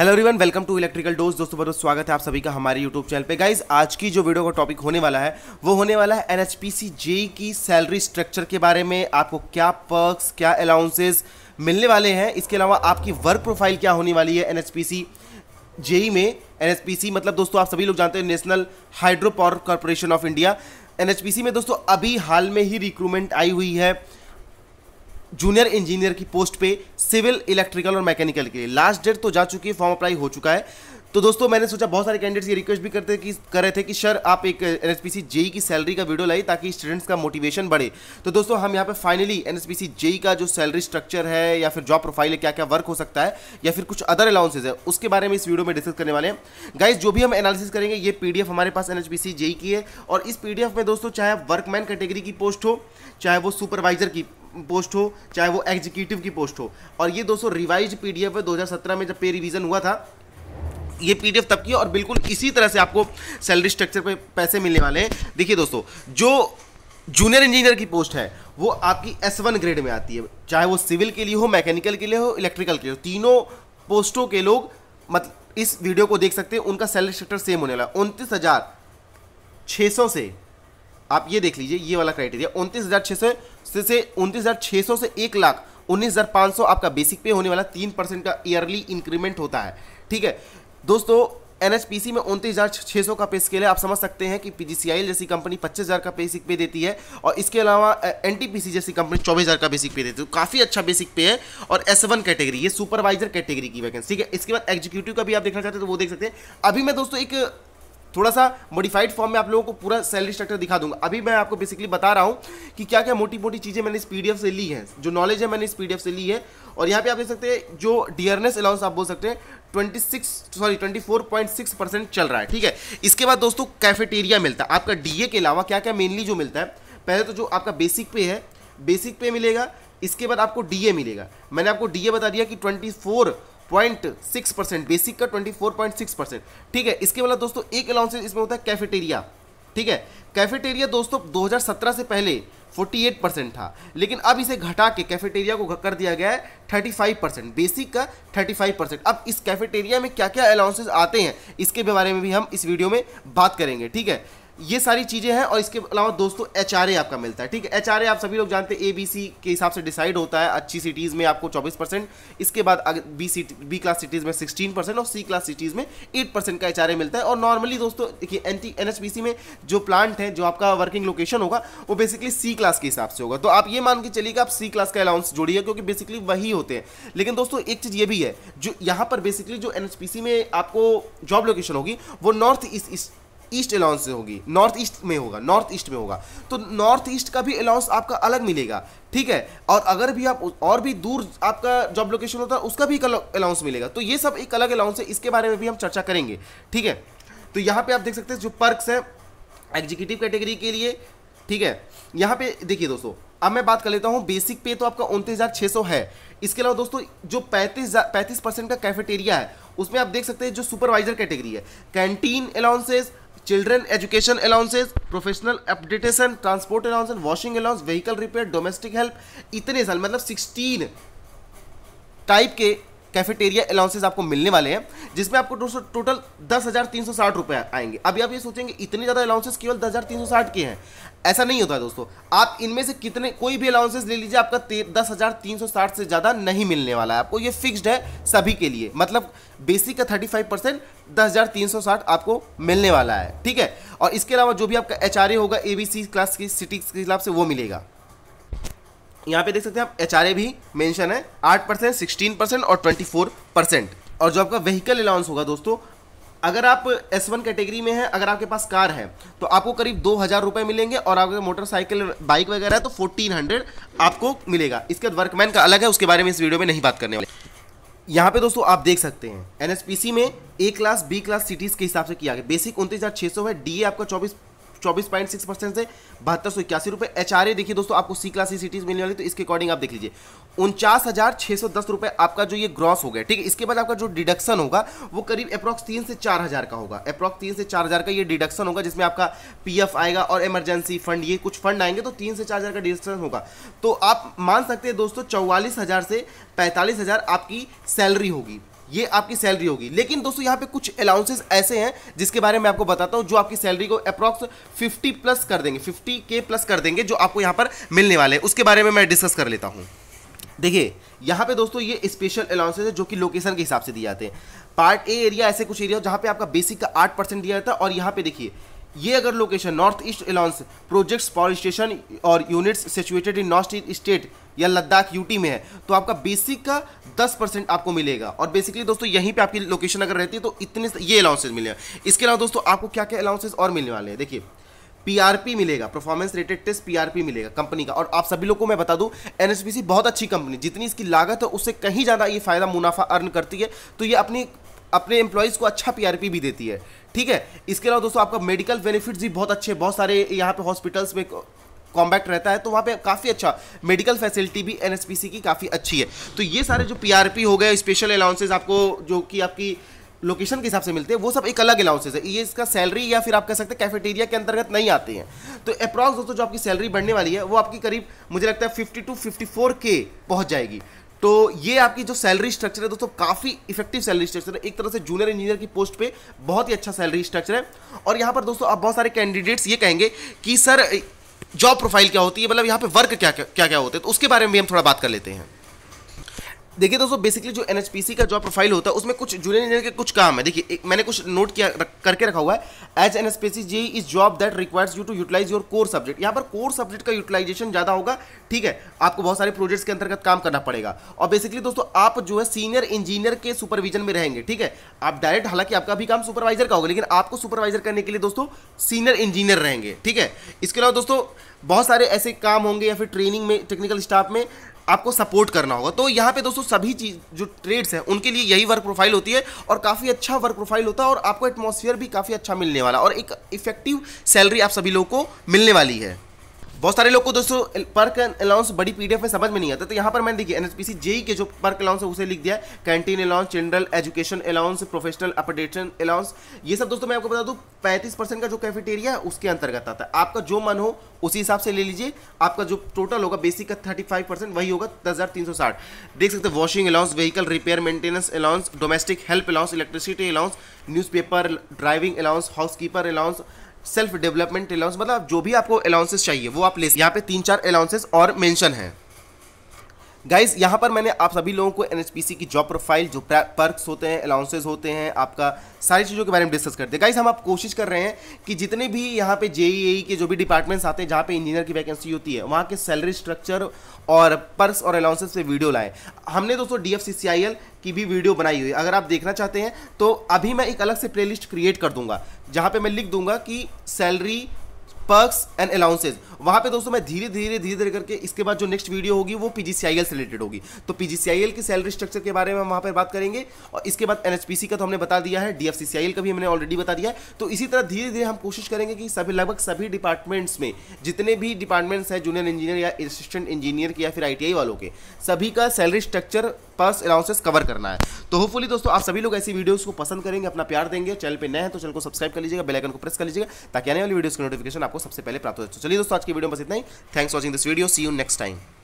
hello everyone welcome to electrical dose दोस्तों बहुत स्वागत है आप सभी का हमारे यूट्यूब चैनल पे गाइज आज की जो वीडियो का टॉपिक होने वाला है वो होने वाला है एन जेई की सैलरी स्ट्रक्चर के बारे में आपको क्या पर्क्स क्या अलाउंसेज मिलने वाले हैं इसके अलावा आपकी वर्क प्रोफाइल क्या होने वाली है एन जेई में एन मतलब दोस्तों आप सभी लोग जानते हैं national hydro power corporation of India N में दोस्तों अभी हाल में ही रिक्रूटमेंट आई हुई है जूनियर इंजीनियर की पोस्ट पे सिविल इलेक्ट्रिकल और मैकेनिकल के लिए लास्ट डेट तो जा चुकी है फॉर्म अप्लाई हो चुका है तो दोस्तों मैंने सोचा बहुत सारे कैंडिडेट्स ये रिक्वेस्ट भी करते कि कर रहे थे कि सर आप एक एन जेई e की सैलरी का वीडियो लाई ताकि स्टूडेंट्स का मोटिवेशन बढ़े तो दोस्तों हम यहाँ पे फाइनली एन जेई का जो सैलरी स्ट्रक्चर है या फिर जॉब प्रोफाइल है क्या क्या वर्क हो सकता है या फिर कुछ अदर अलाउंसेज है उसके बारे में इस वीडियो में डिस्कस करने वाले हैं गाइज जो भी हम एनालिसिस करेंगे ये पी हमारे पास एन जेई e की है और इस पी में दोस्तों चाहे वर्कमैन कैटेगरी की पोस्ट हो चाहे वो सुपरवाइजर की पोस्ट हो चाहे वो एग्जीक्यूटिव की पोस्ट हो और ये दोस्तों रिवाइज पीडीएफ है 2017 में जब पे रिवीजन हुआ था ये पीडीएफ तब की और बिल्कुल इसी तरह से आपको सैलरी स्ट्रक्चर पे पैसे मिलने वाले हैं देखिए दोस्तों जो जूनियर इंजीनियर की पोस्ट है वो आपकी एस वन ग्रेड में आती है चाहे वो सिविल के लिए हो मैकेनिकल के लिए हो इलेक्ट्रिकल के लिए हो तीनों पोस्टों के लोग मतलब इस वीडियो को देख सकते हैं उनका सैलरी स्ट्रक्चर सेम होने वाला है उनतीस हज़ार छः सौ से आप ये देख लीजिए ये वाला क्राइटेरिया उनतीस हज़ार छह सौ से उनतीस हज़ार छह सौ से एक लाख उन्नीस हज़ार पाँच सौ आपका बेसिक पे होने वाला तीन परसेंट का ईयरली इंक्रीमेंट होता है ठीक है दोस्तों एनएचपीसी में उनतीस हज़ार छः सौ का पे स्केल है आप समझ सकते हैं कि पीजीसीआई जैसी कंपनी पच्चीस हज़ार का बेसिक पे देती है और इसके अलावा एनटीपीसी जैसी कंपनी चौबीस हज़ार का बेसिक पे देती है तो काफ़ी अच्छा बेसिक पे है और एस वन कैटेगरी ये सुपरवाइजर कैटेगरी की वैकेंसी ठीक है इसके बाद एग्जीक्यूटिव का भी आप देखना चाहते हैं तो वो देख सकते हैं अभी मैं दोस्तों एक थोड़ा सा मॉडिफाइड फॉर्म में आप लोगों को पूरा सैलरी स्ट्रक्चर दिखा दूंगा अभी मैं आपको बेसिकली बता रहा हूँ कि क्या क्या मोटी मोटी चीज़ें मैंने इस पी से ली हैं जो नॉलेज है मैंने इस पी से ली है और यहाँ पे आप देख सकते हैं जो डियरनेस अलाउंस आप बोल सकते हैं 26 सॉरी 24.6 परसेंट चल रहा है ठीक है इसके बाद दोस्तों कैफेटेरिया मिलता है आपका डीए के अलावा क्या क्या मेनली जो मिलता है पहले तो जो आपका बेसिक पे है बेसिक पे मिलेगा इसके बाद आपको डीए मिलेगा मैंने आपको डीए बता दिया कि 24 पॉइंट सिक्स परसेंट बेसिक का twenty four point six percent ठीक है इसके वाला दोस्तों एक अलाउंस इसमें होता है कैफेटेरिया ठीक है कैफेटेरिया दोस्तों 2017 से पहले 48 परसेंट था लेकिन अब इसे घटा के कैफेटेरिया को कर दिया गया है 35 परसेंट बेसिक का 35 परसेंट अब इस कैफेटेरिया में क्या क्या अलाउंसेज आते हैं इसके बारे में भी हम इस वीडियो में बात करेंगे ठीक है ये सारी चीज़ें हैं और इसके अलावा दोस्तों एच आपका मिलता है ठीक है एच आप सभी लोग जानते हैं ए बी सी के हिसाब से डिसाइड होता है अच्छी सिटीज़ में आपको 24 परसेंट इसके बाद B C B class cities में 16 परसेंट और सी क्लास सिटीज़ में 8 परसेंट का एच मिलता है और नॉर्मली दोस्तों देखिए एन टी एन में जो प्लांट है जो आपका वर्किंग लोकेशन होगा वो बेसिकली सी क्लास के हिसाब से होगा तो आप ये मान के चलिए कि आप सी क्लास का अलाउंस जोड़िए क्योंकि बेसिकली वही होते हैं लेकिन दोस्तों एक चीज़ ये भी है जो यहाँ पर बेसिकली जो एन में आपको जॉब लोकेशन होगी वो नॉर्थ ईस्ट ईस्ट अलाउंस होगी नॉर्थ ईस्ट में होगा नॉर्थ ईस्ट में होगा तो नॉर्थ ईस्ट का भी अलाउंस आपका अलग मिलेगा ठीक है और अगर भी आप और भी दूर आपका जॉब लोकेशन होता है उसका भी एक अलाउंस मिलेगा तो ये सब एक अलग अलाउंस है इसके बारे में भी हम चर्चा करेंगे ठीक है तो यहाँ पर आप देख सकते हैं जो पर्कस हैं एग्जीक्यूटिव कैटेगरी के लिए ठीक है यहाँ पे देखिए दोस्तों अब मैं बात कर लेता हूँ बेसिक पे तो आपका उनतीस हज़ार छः सौ है इसके अलावा दोस्तों जो पैंतीस पैंतीस परसेंट का कैफेटेरिया है उसमें आप देख सकते हैं जो सुपरवाइजर कैटेगरी है canteen allowances children education allowances professional updatation transport allowance washing allowance vehicle repair domestic help इतने साल मतलब सिक्सटीन टाइप के कैफेटेरिया अलाउंसेज आपको मिलने वाले हैं जिसमें आपको टोटल दस हज़ार तीन सौ साठ रुपये आएंगे अभी आप ये सोचेंगे इतने ज़्यादा अलाउंसेज केवल दस हज़ार तीन सौ साठ के हैं ऐसा नहीं होता है दोस्तों आप इनमें से कितने कोई भी अलाउंसेज ले लीजिए आपका दस हज़ार तीन सौ साठ से ज़्यादा नहीं मिलने वाला है आपको ये फिक्स्ड है सभी के लिए मतलब बेसिक का थर्टी फाइव परसेंट दस हज़ार तीन सौ साठ आपको मिलने वाला है ठीक है और इसके अलावा जो भी आपका एच आर ए होगा ए बी सी क्लास की सिटी के हिसाब से वो मिलेगा यहाँ पे देख सकते हैं आप एच भी मेंशन है आठ परसेंट सिक्सटीन परसेंट और ट्वेंटी फोर परसेंट और जो आपका व्हीकल अलाउंस होगा दोस्तों अगर आप एस वन कैटेगरी में हैं अगर आपके पास कार है तो आपको करीब दो हज़ार रुपये मिलेंगे और आपके मोटरसाइकिल बाइक वगैरह है तो फोर्टीन हंड्रेड आपको मिलेगा इसके बाद वर्कमैन का अलग है उसके बारे में इस वीडियो में नहीं बात करने वाले यहाँ पे दोस्तों आप देख सकते हैं एनएसपीसी में A class B class cities के हिसाब से किया गया बेसिक उनतीस हज़ार छः सौ है डी आपका चौबीस चौबीस पॉइंट सिक्स परसेंट से बहत्तर सौ इक्यासी रुपये एच आर ए देखिए दोस्तों आपको सी क्लास सी सिटीज़ मिलने वाली तो इसके अकॉर्डिंग आप देख लीजिए उनचास हज़ार छः सौ दस रुपये आपका जो ये ग्रॉस हो गया ठीक है इसके बाद आपका जो डिडक्शन होगा वो करीब अप्रॉक्स तीन से चार हज़ार का होगा अप्रॉक्स तीन से चार हज़ार का ये डिडक्शन होगा जिसमें आपका पीएफ आएगा और इमरजेंसी फंड ये कुछ फंड आएंगे तो तीन से चार हज़ार का डिडक्शन होगा तो आप मान सकते हैं दोस्तों चौवालीस हज़ार से पैंतालीस हज़ार आपकी सैलरी होगी ये आपकी सैलरी होगी लेकिन दोस्तों यहाँ पे कुछ अलाउंसेस ऐसे हैं जिसके बारे में आपको बताता हूँ जो आपकी सैलरी को अप्रॉक्स 50 प्लस कर देंगे 50 के प्लस कर देंगे जो आपको यहाँ पर मिलने वाले हैं उसके बारे में मैं डिस्कस कर लेता हूँ देखिए यहाँ पे दोस्तों ये स्पेशल अलाउंसेज है जो कि लोकेशन के हिसाब से दिए जाते हैं पार्ट ए एरिया ऐसे कुछ एरिया जहाँ पे आपका बेसिक का आठ परसेंट दिया जाता है और यहाँ पे देखिए ये अगर location north east allowance projects power station और units situated in north east state या लद्दाख यूटी में है तो आपका बेसिक का 10 परसेंट आपको मिलेगा और बेसिकली दोस्तों यहीं पे आपकी लोकेशन अगर रहती है तो इतने ये अलाउंसेज मिले इसके अलावा दोस्तों आपको क्या क्या अलाउंसेज और मिलने वाले हैं देखिए पीआरपी मिलेगा परफॉर्मेंस रिलेटेड टेस्ट पीआरपी मिलेगा कंपनी का और आप सभी लोगों को मैं बता दूं एनएसपीसी बहुत अच्छी कंपनी जितनी इसकी लागत है उससे कहीं ज़्यादा ये फायदा मुनाफा अर्न करती है तो ये अपनी अपने एम्प्लॉयज़ को अच्छा पीआरपी भी देती है ठीक है इसके अलावा दोस्तों आपका मेडिकल बेनिफिट्स भी बहुत अच्छे बहुत सारे यहाँ पे हॉस्पिटल्स में कॉम्बैक्ट रहता है तो वहाँ पे काफ़ी अच्छा मेडिकल फैसिलिटी भी एन की काफ़ी अच्छी है तो ये सारे जो पी हो गए स्पेशल अलाउंसेज आपको जो कि आपकी लोकेशन के हिसाब से मिलते हैं वो सब एक अलग अलाउंसेज है ये इसका सैलरी या फिर आप कह सकते हैं कैफेटेरिया के अंतर्गत नहीं आते हैं तो अप्रॉक्स दोस्तों जो आपकी सैलरी बढ़ने वाली है वो आपकी करीब मुझे लगता है फिफ्टी टू फिफ्टी फोर के पहुँच जाएगी तो ये आपकी जो सैलरी स्ट्रक्चर है दोस्तों काफ़ी इफेक्टिव सैलरी स्ट्रक्चर है एक तरह से जूनियर इंजीनियर की पोस्ट पे बहुत ही अच्छा सैलरी स्ट्रक्चर है और यहाँ पर दोस्तों आप बहुत सारे कैंडिडेट्स ये कहेंगे कि सर जॉब प्रोफाइल क्या होती है मतलब यहाँ पे वर्क क्या क्या क्या, क्या होते हैं तो उसके बारे में भी हम थोड़ा बात कर लेते हैं देखिए दोस्तों बेसिकली जो एन का जॉब प्रोफाइल होता है उसमें कुछ जूनियर इंजीनियर के कुछ काम है देखिए मैंने कुछ नोट किया रक, करके रखा हुआ है as N S J is job that requires you to utilize your core subject यहाँ पर कोर सब्जेक्ट का यूटिलाइजेशन ज़्यादा होगा ठीक है आपको बहुत सारे प्रोजेक्ट्स के अंतर्गत काम करना पड़ेगा और बेसिकली दोस्तों आप जो है सीनियर इंजीनियर के सुपरविजन में रहेंगे ठीक है आप डायरेक्ट हालांकि आपका भी काम सुपरवाइजर का होगा लेकिन आपको सुपरवाइजर करने के लिए दोस्तों सीनियर इंजीनियर रहेंगे ठीक है इसके अलावा दोस्तों बहुत सारे ऐसे काम होंगे या फिर ट्रेनिंग में टेक्निकल स्टाफ में आपको सपोर्ट करना होगा तो यहाँ पे दोस्तों सभी चीज जो ट्रेड्स हैं उनके लिए यही वर्क प्रोफाइल होती है और काफ़ी अच्छा वर्क प्रोफाइल होता है और आपको एटमोसफियर भी काफ़ी अच्छा मिलने वाला और एक इफेक्टिव सैलरी आप सभी लोगों को मिलने वाली है बहुत सारे लोग को दोस्तों पर्क अलाउंस बड़ी पीडीएफ में समझ में नहीं आता तो यहाँ पर मैंने देखिए एनएसपीसी जेई e के जो पर्क अलाउंस है उसे लिख दिया है canteen allowance general education allowance professional updation allowance ये सब दोस्तों मैं आपको बता दूँ पैंतीस परसेंट का जो कैफेटेरिया है उसके अंतर्गत आता है आपका जो मन हो उसी हिसाब से ले लीजिए आपका जो टोटल होगा बेसिक का थर्टी फाइव परसेंट वही होगा दस हज़ार तीन सौ साठ देख सकते हैं washing allowance vehicle repair maintenance allowance domestic help allowance electricity allowance newspaper driving allowance keeper allowance self development allowance मतलब जो भी आपको अलाउंसेस चाहिए वो आप ले यहाँ पे तीन चार अलाउंसेस और मेंशन है गाइज यहाँ पर मैंने आप सभी लोगों को एन की जॉब प्रोफाइल जो पर्क्स होते हैं अलाउंसेज होते हैं आपका सारी चीज़ों के बारे में डिस्कस करते हैं गाइज हम आप कोशिश कर रहे हैं कि जितने भी यहाँ पे जे e e के जो भी डिपार्टमेंट्स आते हैं जहाँ पे इंजीनियर की वैकेंसी होती है वहाँ के सैलरी स्ट्रक्चर और पर्स और अलाउंसेज पे वीडियो लाएँ हमने दोस्तों डी एफ की भी वीडियो बनाई हुई अगर आप देखना चाहते हैं तो अभी मैं एक अलग से प्लेलिस्ट क्रिएट कर दूंगा जहाँ पर मैं लिख दूंगा कि सैलरी पर्क्स एंड अलाउंसेज वहाँ पे दोस्तों मैं धीरे धीरे धीरे धीरे करके इसके बाद जो नेक्स्ट वीडियो होगी वो पीजीसीआईएल से रिलेटेड होगी तो पीजीसीआईएल की सैलरी स्ट्रक्चर के बारे में हम वहाँ पर बात करेंगे और इसके बाद एनएचपीसी का तो हमने बता दिया है डीएफसीसीआईएल का भी हमने ऑलरेडी बता दिया है तो इसी तरह धीरे धीरे हम कोशिश करेंगे कि सभी लगभग सभी डिपार्टमेंट्स में जितने भी डिपार्टमेंट्स हैं जूनियर इंजीनियर या असिस्टेंट इंजीनियर के या फिर आई वालों के सभी का salary structure perks allowances cover करना है तो होपफुली दोस्तों आप सभी लोग ऐसी वीडियो को पसंद करेंगे अपना प्यार देंगे चैनल पर नए हैं तो चैनल को सब्सक्राइब कर लीजिएगा बेलाइकन को प्रेस कर लीजिएगा ताकि आने वाली वीडियो की नोटिफिकेशन आपको सबसे पहले प्राप्त होता तो है चलिए दोस्तों आज की वीडियो में बस इतना ही thanks watching this video see you next time